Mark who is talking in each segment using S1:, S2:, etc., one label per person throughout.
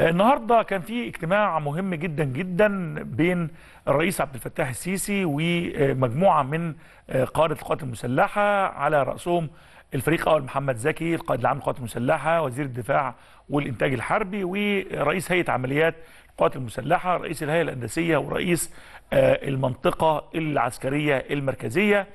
S1: النهارده كان في اجتماع مهم جدا جدا بين الرئيس عبد الفتاح السيسي ومجموعه من آه، قاده القوات المسلحه على راسهم الفريق اول محمد زكي القائد العام للقوات المسلحه وزير الدفاع والانتاج الحربي ورئيس هيئه عمليات القوات المسلحه رئيس الهيئه الهندسيه ورئيس آه، المنطقه العسكريه المركزيه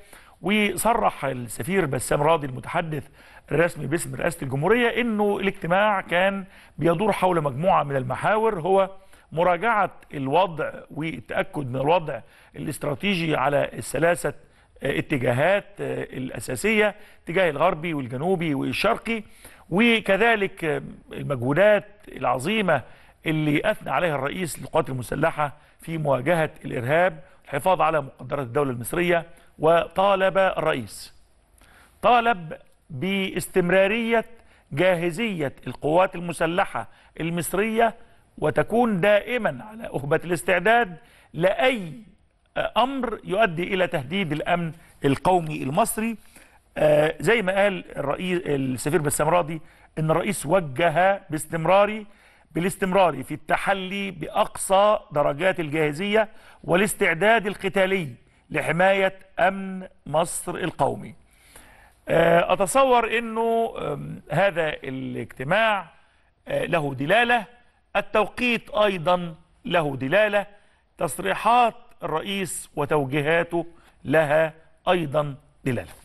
S1: وصرح السفير بسام راضي المتحدث الرسمي باسم رئاسة الجمهورية أنه الاجتماع كان بيدور حول مجموعة من المحاور هو مراجعة الوضع والتأكد من الوضع الاستراتيجي على الثلاثة اتجاهات الأساسية اتجاه الغربي والجنوبي والشرقي وكذلك المجهودات العظيمة اللي أثنى عليها الرئيس للقوات المسلحة في مواجهة الإرهاب الحفاظ على مقدرات الدولة المصرية وطالب الرئيس طالب باستمرارية جاهزية القوات المسلحة المصرية وتكون دائما على أهبة الاستعداد لأي أمر يؤدي إلى تهديد الأمن القومي المصري آه، زي ما قال الرئيس السفير بسام راضي ان الرئيس وجه باستمرار بالاستمرار في التحلي بأقصى درجات الجاهزية والاستعداد القتالي لحماية أمن مصر القومي آه، أتصور أنه هذا الاجتماع آه، له دلالة التوقيت أيضا له دلالة تصريحات الرئيس وتوجيهاته لها أيضا دلالة